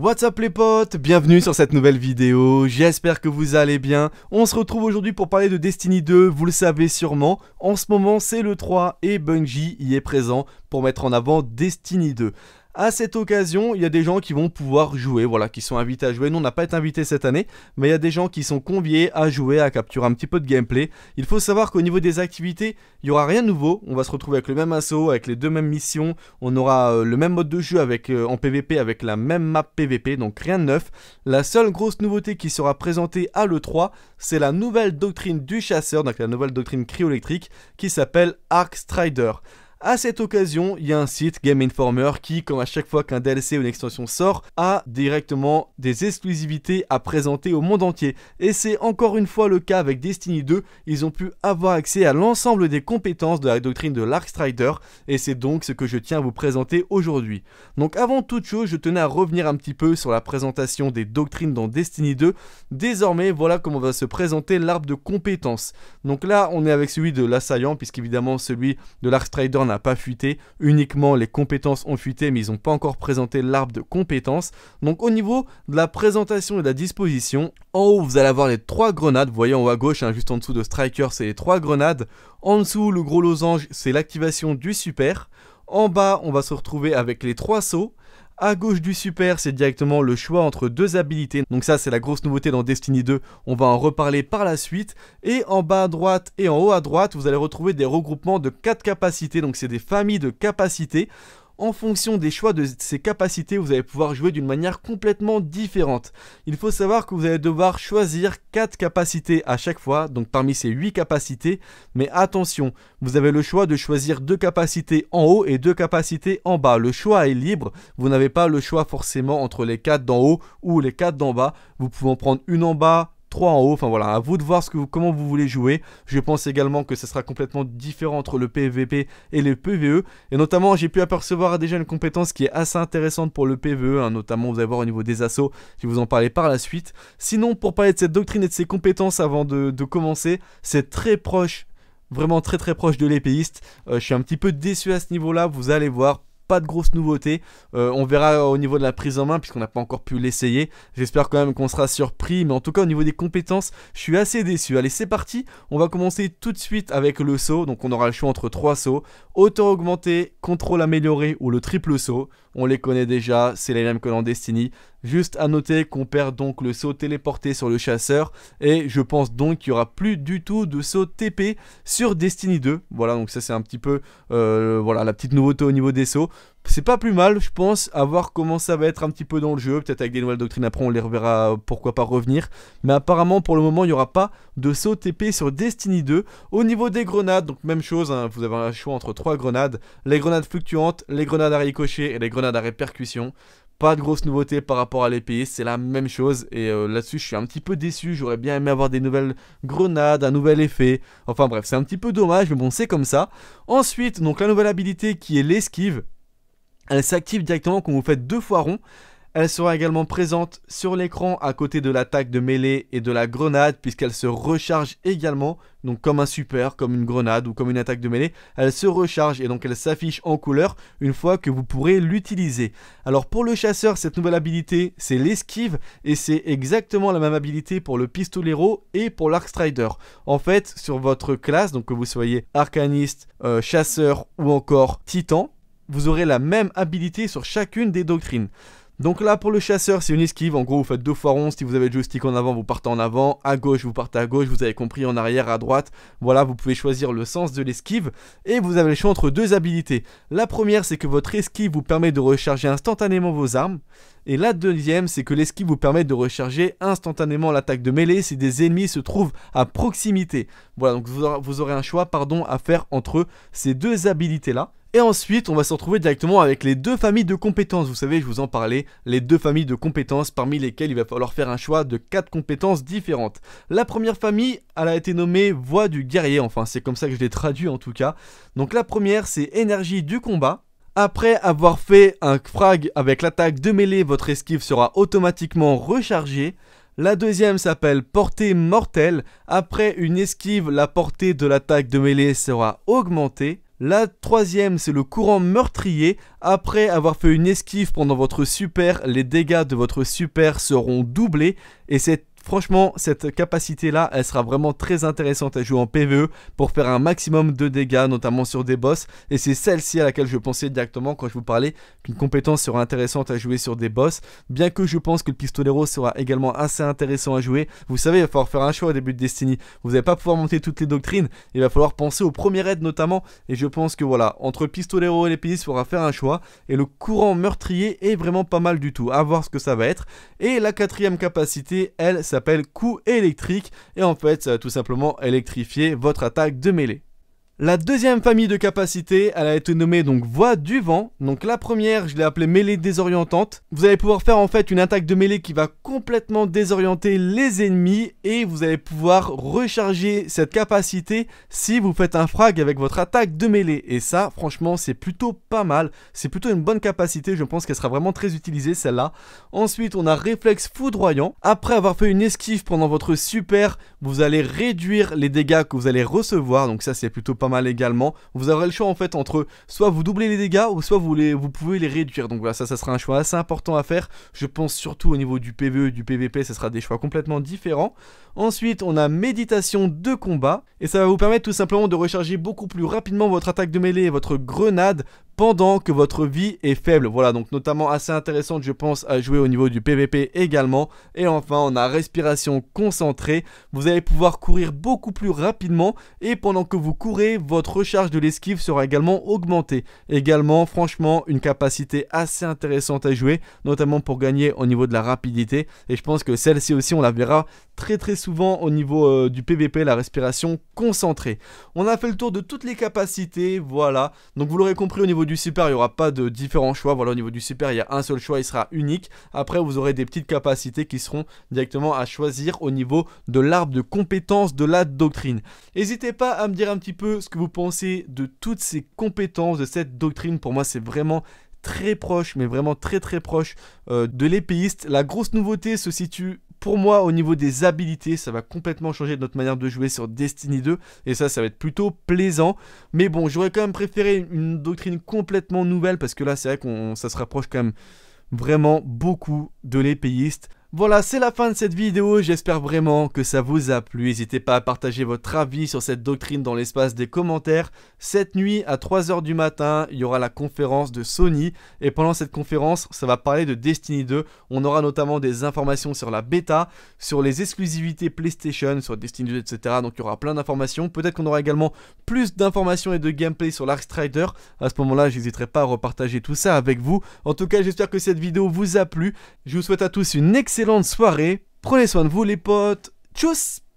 What's up les potes Bienvenue sur cette nouvelle vidéo, j'espère que vous allez bien. On se retrouve aujourd'hui pour parler de Destiny 2, vous le savez sûrement. En ce moment c'est le 3 et Bungie y est présent pour mettre en avant Destiny 2 à cette occasion, il y a des gens qui vont pouvoir jouer, voilà, qui sont invités à jouer. Nous, on n'a pas été invités cette année, mais il y a des gens qui sont conviés à jouer, à capturer un petit peu de gameplay. Il faut savoir qu'au niveau des activités, il n'y aura rien de nouveau. On va se retrouver avec le même assaut, avec les deux mêmes missions. On aura euh, le même mode de jeu avec, euh, en PVP, avec la même map PVP, donc rien de neuf. La seule grosse nouveauté qui sera présentée à l'E3, c'est la nouvelle doctrine du chasseur, donc la nouvelle doctrine cryoélectrique, qui s'appelle Arc Strider. À cette occasion, il y a un site Game Informer qui, comme à chaque fois qu'un DLC ou une extension sort, a directement des exclusivités à présenter au monde entier. Et c'est encore une fois le cas avec Destiny 2, ils ont pu avoir accès à l'ensemble des compétences de la doctrine de strider et c'est donc ce que je tiens à vous présenter aujourd'hui. Donc avant toute chose, je tenais à revenir un petit peu sur la présentation des doctrines dans Destiny 2. Désormais, voilà comment va se présenter l'arbre de compétences. Donc là, on est avec celui de l'assaillant, puisqu'évidemment celui de l'Arkstrider n'a pas fuité, uniquement les compétences ont fuité, mais ils n'ont pas encore présenté l'arbre de compétences. Donc au niveau de la présentation et de la disposition, en haut vous allez avoir les trois grenades, vous voyez en haut à gauche, hein, juste en dessous de Striker, c'est les trois grenades. En dessous, le gros losange, c'est l'activation du super. En bas, on va se retrouver avec les trois sauts. À gauche du super, c'est directement le choix entre deux habilités. Donc ça, c'est la grosse nouveauté dans Destiny 2. On va en reparler par la suite. Et en bas à droite et en haut à droite, vous allez retrouver des regroupements de quatre capacités. Donc c'est des familles de capacités en fonction des choix de ses capacités, vous allez pouvoir jouer d'une manière complètement différente. Il faut savoir que vous allez devoir choisir 4 capacités à chaque fois, donc parmi ces 8 capacités, mais attention, vous avez le choix de choisir 2 capacités en haut et 2 capacités en bas. Le choix est libre, vous n'avez pas le choix forcément entre les 4 d'en haut ou les 4 d'en bas. Vous pouvez en prendre une en bas, 3 en haut. Enfin voilà, à vous de voir ce que comment vous voulez jouer. Je pense également que ce sera complètement différent entre le PVP et le PVE. Et notamment, j'ai pu apercevoir déjà une compétence qui est assez intéressante pour le PVE. Hein. notamment, vous allez voir au niveau des assauts, je vais vous en parler par la suite. Sinon, pour parler de cette doctrine et de ses compétences avant de, commencer, c'est très proche vraiment très très proche de l'épéiste. Euh, je suis un petit peu déçu à ce niveau-là, vous allez voir pas de grosses nouveautés. Euh, on verra au niveau de la prise en main, puisqu'on n'a pas encore pu l'essayer. J'espère quand même qu'on sera surpris, mais en tout cas, au niveau des compétences, je suis assez déçu. Allez, c'est parti. On va commencer tout de suite avec le saut. Donc, on aura le choix entre trois sauts hauteur augmentée, contrôle amélioré ou le triple saut on les connaît déjà, c'est les mêmes que dans Destiny. Juste à noter qu'on perd donc le saut téléporté sur le chasseur et je pense donc qu'il n'y aura plus du tout de saut TP sur Destiny 2. Voilà donc ça c'est un petit peu euh, voilà, la petite nouveauté au niveau des sauts c'est pas plus mal, je pense, à voir comment ça va être un petit peu dans le jeu. Peut-être avec des nouvelles doctrines après, on les reverra, pourquoi pas revenir. Mais apparemment, pour le moment, il n'y aura pas de saut TP sur Destiny 2. Au niveau des grenades, donc même chose, hein, vous avez un choix entre trois grenades. Les grenades fluctuantes, les grenades à ricocher et les grenades à répercussion pas de grosse nouveauté par rapport à l'épée, c'est la même chose. Et euh, là-dessus, je suis un petit peu déçu. J'aurais bien aimé avoir des nouvelles grenades, un nouvel effet. Enfin bref, c'est un petit peu dommage, mais bon, c'est comme ça. Ensuite, donc la nouvelle habilité qui est l'esquive. Elle s'active directement quand vous faites deux fois rond. Elle sera également présente sur l'écran à côté de l'attaque de mêlée et de la grenade puisqu'elle se recharge également, donc comme un super, comme une grenade ou comme une attaque de mêlée, elle se recharge et donc elle s'affiche en couleur une fois que vous pourrez l'utiliser. Alors pour le chasseur, cette nouvelle habilité, c'est l'esquive et c'est exactement la même habilité pour le pistolero et pour l'arc En fait, sur votre classe, donc que vous soyez arcaniste, euh, chasseur ou encore titan, vous aurez la même habilité sur chacune des doctrines. Donc là, pour le chasseur, c'est une esquive. En gros, vous faites deux fois rond. Si vous avez le joystick en avant, vous partez en avant. À gauche, vous partez à gauche. Vous avez compris, en arrière, à droite. Voilà, vous pouvez choisir le sens de l'esquive. Et vous avez le choix entre deux habilités. La première, c'est que votre esquive vous permet de recharger instantanément vos armes. Et la deuxième, c'est que l'esquive vous permet de recharger instantanément l'attaque de mêlée si des ennemis se trouvent à proximité. Voilà, donc vous aurez un choix, pardon, à faire entre ces deux habilités-là. Et ensuite, on va se retrouver directement avec les deux familles de compétences. Vous savez, je vous en parlais, les deux familles de compétences parmi lesquelles il va falloir faire un choix de quatre compétences différentes. La première famille, elle a été nommée voix du guerrier, enfin c'est comme ça que je l'ai traduit en tout cas. Donc la première, c'est énergie du combat. Après avoir fait un frag avec l'attaque de mêlée, votre esquive sera automatiquement rechargée. La deuxième s'appelle portée mortelle. Après une esquive, la portée de l'attaque de mêlée sera augmentée. La troisième, c'est le courant meurtrier. Après avoir fait une esquive pendant votre super, les dégâts de votre super seront doublés. Et cette Franchement, cette capacité-là, elle sera vraiment très intéressante à jouer en PvE pour faire un maximum de dégâts, notamment sur des boss. Et c'est celle-ci à laquelle je pensais directement quand je vous parlais qu'une compétence sera intéressante à jouer sur des boss. Bien que je pense que le pistolero sera également assez intéressant à jouer. Vous savez, il va falloir faire un choix au début de Destiny. Vous n'allez pas pouvoir monter toutes les doctrines. Il va falloir penser au premier raid notamment. Et je pense que voilà, entre pistolero et l'épiniste, il faudra faire un choix. Et le courant meurtrier est vraiment pas mal du tout. À voir ce que ça va être. Et la quatrième capacité, elle, ça s'appelle coup électrique et en fait tout simplement électrifier votre attaque de mêlée. La deuxième famille de capacités, elle a été nommée donc Voix du Vent. Donc la première, je l'ai appelée Mêlée désorientante. Vous allez pouvoir faire en fait une attaque de mêlée qui va complètement désorienter les ennemis et vous allez pouvoir recharger cette capacité si vous faites un frag avec votre attaque de mêlée. Et ça, franchement, c'est plutôt pas mal. C'est plutôt une bonne capacité, je pense qu'elle sera vraiment très utilisée celle-là. Ensuite, on a Réflexe Foudroyant. Après avoir fait une esquive pendant votre super, vous allez réduire les dégâts que vous allez recevoir. Donc ça, c'est plutôt pas mal également. Vous aurez le choix en fait entre soit vous doublez les dégâts ou soit vous, les, vous pouvez les réduire. Donc voilà, ça, ça sera un choix assez important à faire. Je pense surtout au niveau du PvE et du PvP, ce sera des choix complètement différents. Ensuite, on a méditation de combat et ça va vous permettre tout simplement de recharger beaucoup plus rapidement votre attaque de mêlée et votre grenade pendant que votre vie est faible. Voilà, donc notamment assez intéressante, je pense, à jouer au niveau du PVP également. Et enfin, on a respiration concentrée. Vous allez pouvoir courir beaucoup plus rapidement et pendant que vous courez, votre recharge de l'esquive sera également augmentée. Également, franchement, une capacité assez intéressante à jouer, notamment pour gagner au niveau de la rapidité. Et je pense que celle-ci aussi, on la verra très très souvent au niveau euh, du PVP, la respiration concentrée. On a fait le tour de toutes les capacités, voilà. Donc vous l'aurez compris au niveau du du super, il n'y aura pas de différents choix. Voilà, au niveau du super, il y a un seul choix, il sera unique. Après, vous aurez des petites capacités qui seront directement à choisir au niveau de l'arbre de compétences de la doctrine. N'hésitez pas à me dire un petit peu ce que vous pensez de toutes ces compétences, de cette doctrine. Pour moi, c'est vraiment très proche, mais vraiment très très proche euh, de l'épéiste. La grosse nouveauté se situe pour moi, au niveau des habilités, ça va complètement changer notre manière de jouer sur Destiny 2. Et ça, ça va être plutôt plaisant. Mais bon, j'aurais quand même préféré une doctrine complètement nouvelle. Parce que là, c'est vrai qu'on ça se rapproche quand même vraiment beaucoup de l'épéiste. Voilà, c'est la fin de cette vidéo, j'espère vraiment que ça vous a plu. N'hésitez pas à partager votre avis sur cette doctrine dans l'espace des commentaires. Cette nuit, à 3h du matin, il y aura la conférence de Sony. Et pendant cette conférence, ça va parler de Destiny 2. On aura notamment des informations sur la bêta, sur les exclusivités PlayStation, sur Destiny 2, etc. Donc il y aura plein d'informations. Peut-être qu'on aura également plus d'informations et de gameplay sur l'Ark Strider. À ce moment-là, j'hésiterai pas à repartager tout ça avec vous. En tout cas, j'espère que cette vidéo vous a plu. Je vous souhaite à tous une excellente excellente soirée. Prenez soin de vous les potes. Tchuss